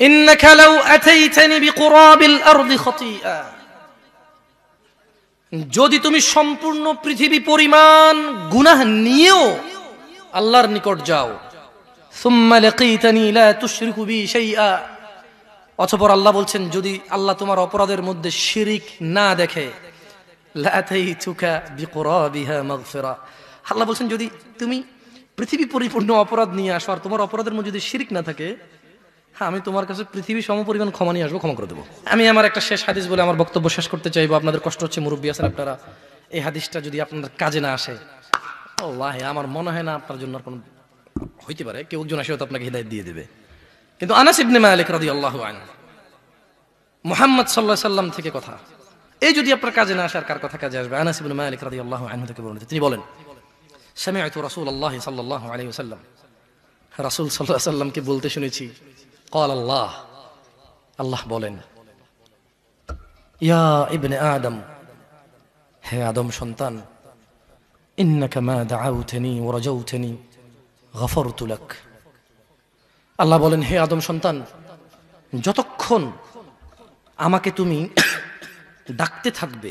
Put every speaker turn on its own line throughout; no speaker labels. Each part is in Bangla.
إنك لو أتيتني بقراب الأرض خطيئا যদি তুমি সম্পূর্ণ পৃথিবী পরিমাণ গুনাহ নিয়েও আল্লাহর নিকট যাও অথপর আল্লাহ বলছেন যদি আল্লাহ তোমার অপরাধের মধ্যে শিরিক না দেখে আল্লাহ বলছেন যদি তুমি পৃথিবী পরিপূর্ণ অপরাধ নিয়ে আসো আর তোমার অপরাধের মধ্যে যদি শিরিক না থাকে হ্যাঁ আমি তোমার কাছে পৃথিবী সমপরিমাণ ক্ষমা নিয়ে আসবো ক্ষমা করে দেবো আমি আমার একটা শেষ হাদিস বলে আমার বক্তব্য শেষ করতে চাইবো আপনাদের কষ্ট হচ্ছে মুরব্বী আছেন আপনারা এই হাদিসটা যদি আপনাদের কাজে না আসে আল্লাহ আমার মনে হয় না আপনার জন্য কোনো হইতে পারে কেউ একজন আসে আপনাকে হৃদায়ত দিয়ে দেবে কিন্তু আনাস ইবনে মালিক রাদি আল্লাহ আন মোহাম্মদ সাল্লাহ সাল্লাম থেকে কথা এই যদি আপনার কাজে না আসে আর কার কথা কাজে আসবে আনাস ইবনে মালিক রাদি আল্লাহ আইন থেকে বলেন তিনি বলেন সামিআতু রাসূলুল্লাহ সাল্লাল্লাহু আলাইহি ওয়াসাল্লাম রাসূল সাল্লাল্লাহু আলাইহি সাল্লামকে বলতে শুনেছি قال الله আল্লাহ বলেন ইয়া ইবনে আদম হে আদম সন্তান ইন্নাকা মা দাআউতানি ওয়া রাজাউতানি গফরতু লাক আল্লাহ বলেন হে আদম সন্তান যতক্ষণ আমাকে তুমি ডাকতে থাকবে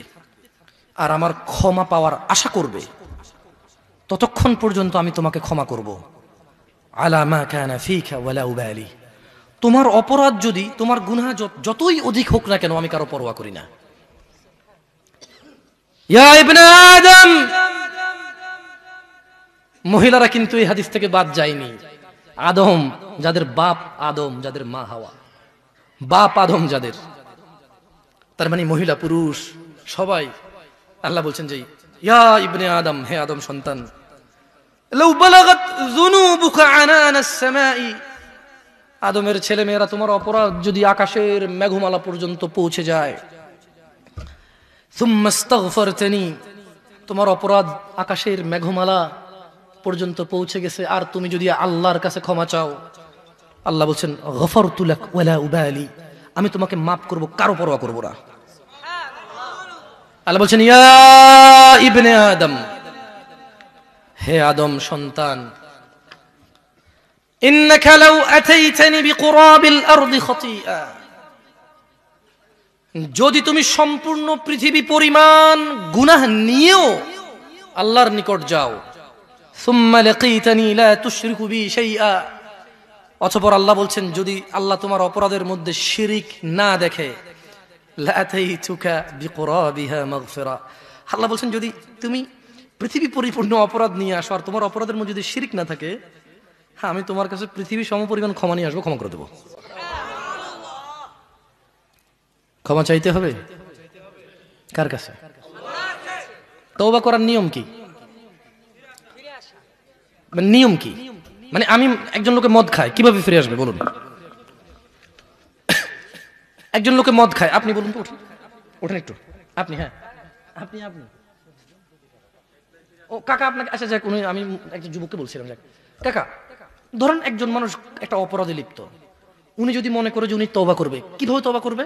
আর আমার ক্ষমা পাওয়ার আশা করবে ততক্ষণ পর্যন্ত আমি তোমাকে ক্ষমা করব আলা মা কানা ফিকা ওয়ালা উবালি তোমার অপরাধ যদি তোমার গুনা যতই অধিক হোক না কেন আমি কারো পরোয়া করি না মহিলারা কিন্তু এই হাদিস থেকে বাদ যায়নি আদম যাদের বাপ আদম যাদের মা হাওয়া বাপ আদম যাদের তার মানে মহিলা পুরুষ সবাই আল্লাহ বলছেন যে ইয়া ইবনে আদম হে আদম সন্তান লাউ বালাগাত যুনুবুকা আনানা আস আদমের ছেলেমেয়েরা তোমার অপরাধ যদি আকাশের মেঘমালা পর্যন্ত পৌঁছে যায় তোমার অপরাধ আকাশের মেঘমালা পর্যন্ত পৌঁছে গেছে আর তুমি যদি আল্লাহর কাছে ক্ষমা চাও আল্লাহ বলছেন গফর তুলাক ওয়ালা উবায়ালি আমি তোমাকে মাফ করব কারো পরোয়া করব না আল্লাহ বলছেন ইয়া ইবনে আদম হে আদম সন্তান إنك لو أتيتني بقراب الأرض خطيئا যদি তুমি সম্পূর্ণ পৃথিবী পরিমাণ গুনাহ নিয়েও আল্লাহর নিকট যাও অথপর আল্লাহ বলছেন যদি আল্লাহ তোমার অপরাধের মধ্যে শিরিক না দেখে আল্লাহ বলছেন যদি তুমি পৃথিবী পরিপূর্ণ অপরাধ নিয়ে আসো আর তোমার অপরাধের মধ্যে যদি শিরিক না থাকে হ্যাঁ আমি তোমার কাছে সম সমপরিমাণ ক্ষমা নিয়ে আসবো ক্ষমা করে দেবো ক্ষমা চাইতে হবে কার কাছে তওবা করার নিয়ম কি মানে নিয়ম কি মানে আমি একজন লোকে মদ খায় কিভাবে ফিরে আসবে বলুন একজন লোকে মদ খায় আপনি বলুন তো ওঠেন একটু আপনি হ্যাঁ আপনি আপনি ও কাকা আপনাকে আচ্ছা যাক উনি আমি একজন যুবককে বলছিলাম যাক কাকা ধরেন একজন মানুষ একটা অপরাধে লিপ্ত উনি যদি মনে করে যে উনি তবা করবে কিভাবে তবা করবে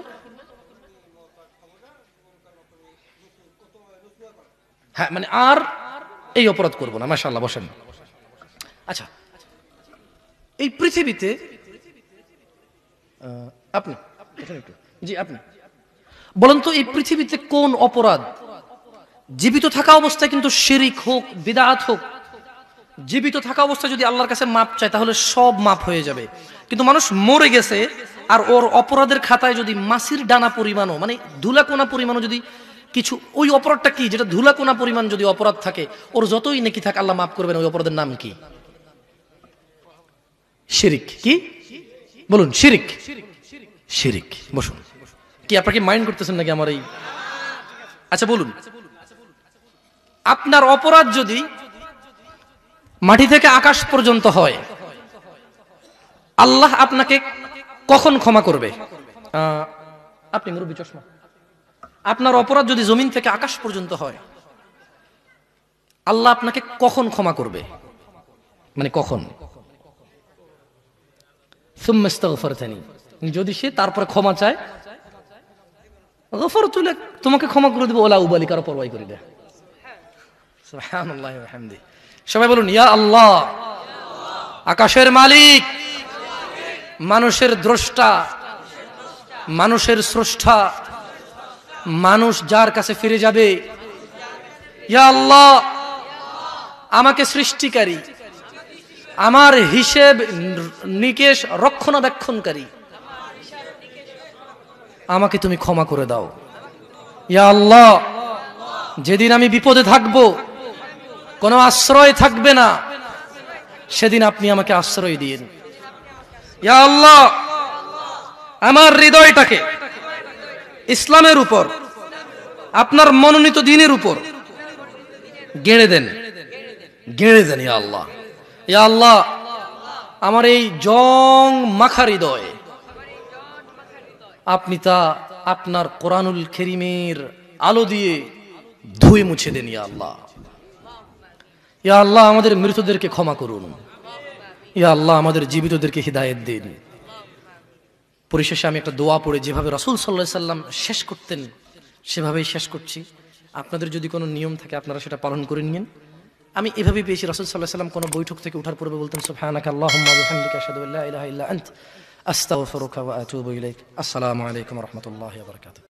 হ্যাঁ মানে আর এই অপরাধ করবো না আল্লাহ বসেন আচ্ছা এই পৃথিবীতে আপনি জি আপনি বলেন তো এই পৃথিবীতে কোন অপরাধ জীবিত থাকা অবস্থায় কিন্তু শিরিক হোক বিদাত হোক জীবিত থাকা অবস্থায় যদি আল্লাহর কাছে মাপ চায় তাহলে সব মাপ হয়ে যাবে কিন্তু মানুষ মরে গেছে আর ওর অপরাধের খাতায় যদি মাসির ডানা পরিমাণও মানে ধুলাকোনা পরিমাণও যদি কিছু ওই অপরাধটা কি যেটা ধুলাকোনা পরিমাণ যদি অপরাধ থাকে ওর যতই নেকি থাকে আল্লাহ মাফ করবেন ওই অপরাধের নাম কি শিরিক কি বলুন শিরিক শিরিক বসুন কি আপনাকে মাইন্ড করতেছেন নাকি আমার এই আচ্ছা বলুন আপনার অপরাধ যদি মাটি থেকে আকাশ পর্যন্ত হয় আল্লাহ আপনাকে কখন ক্ষমা করবে আপনি মুরব্বী চশমা আপনার অপরাধ যদি জমিন থেকে আকাশ পর্যন্ত হয় আল্লাহ আপনাকে কখন ক্ষমা করবে মানে কখন যদি সে তারপরে ক্ষমা চায় তুলে তোমাকে ক্ষমা করে দেবো ওলা উবালিকার পরবাই করে দেয় সবাই বলুন ইয়া আল্লাহ আকাশের মালিক মানুষের দ্রষ্টা মানুষের স্রষ্টা মানুষ যার কাছে ফিরে যাবে ইয়া আল্লাহ আমাকে সৃষ্টিকারী আমার হিসেব নিকেশ রক্ষণাবেক্ষণকারী আমাকে তুমি ক্ষমা করে দাও ইয়া আল্লাহ যেদিন আমি বিপদে থাকবো কোনো আশ্রয় থাকবে না সেদিন আপনি আমাকে আশ্রয় দিন ইয়া আল্লাহ আমার হৃদয়টাকে ইসলামের উপর আপনার মনোনীত দিনের উপর গেড়ে দেন গেড়ে দেন ইয়া আল্লাহ ইয়া আল্লাহ আমার এই জং মাখা হৃদয় আপনি তা আপনার কোরআনুল খেরিমের আলো দিয়ে ধুয়ে মুছে দেন ইয়া আল্লাহ ইয়া আল্লাহ আমাদের মৃতদেরকে ক্ষমা করুন ইয়া আল্লাহ আমাদের জীবিতদেরকে হিদায়ত দিন পরিশেষে আমি একটা দোয়া পড়ে যেভাবে রসুল সাল্লা সাল্লাম শেষ করতেন সেভাবেই শেষ করছি আপনাদের যদি কোনো নিয়ম থাকে আপনারা সেটা পালন করে নিন আমি এভাবেই পেয়েছি রসুল সাল্লাহ সাল্লাম কোনো বৈঠক থেকে উঠার পূর্বে বলতেন সুফহানাক আল্লাহ আসসালামু আলাইকুম রহমতুল্লাহ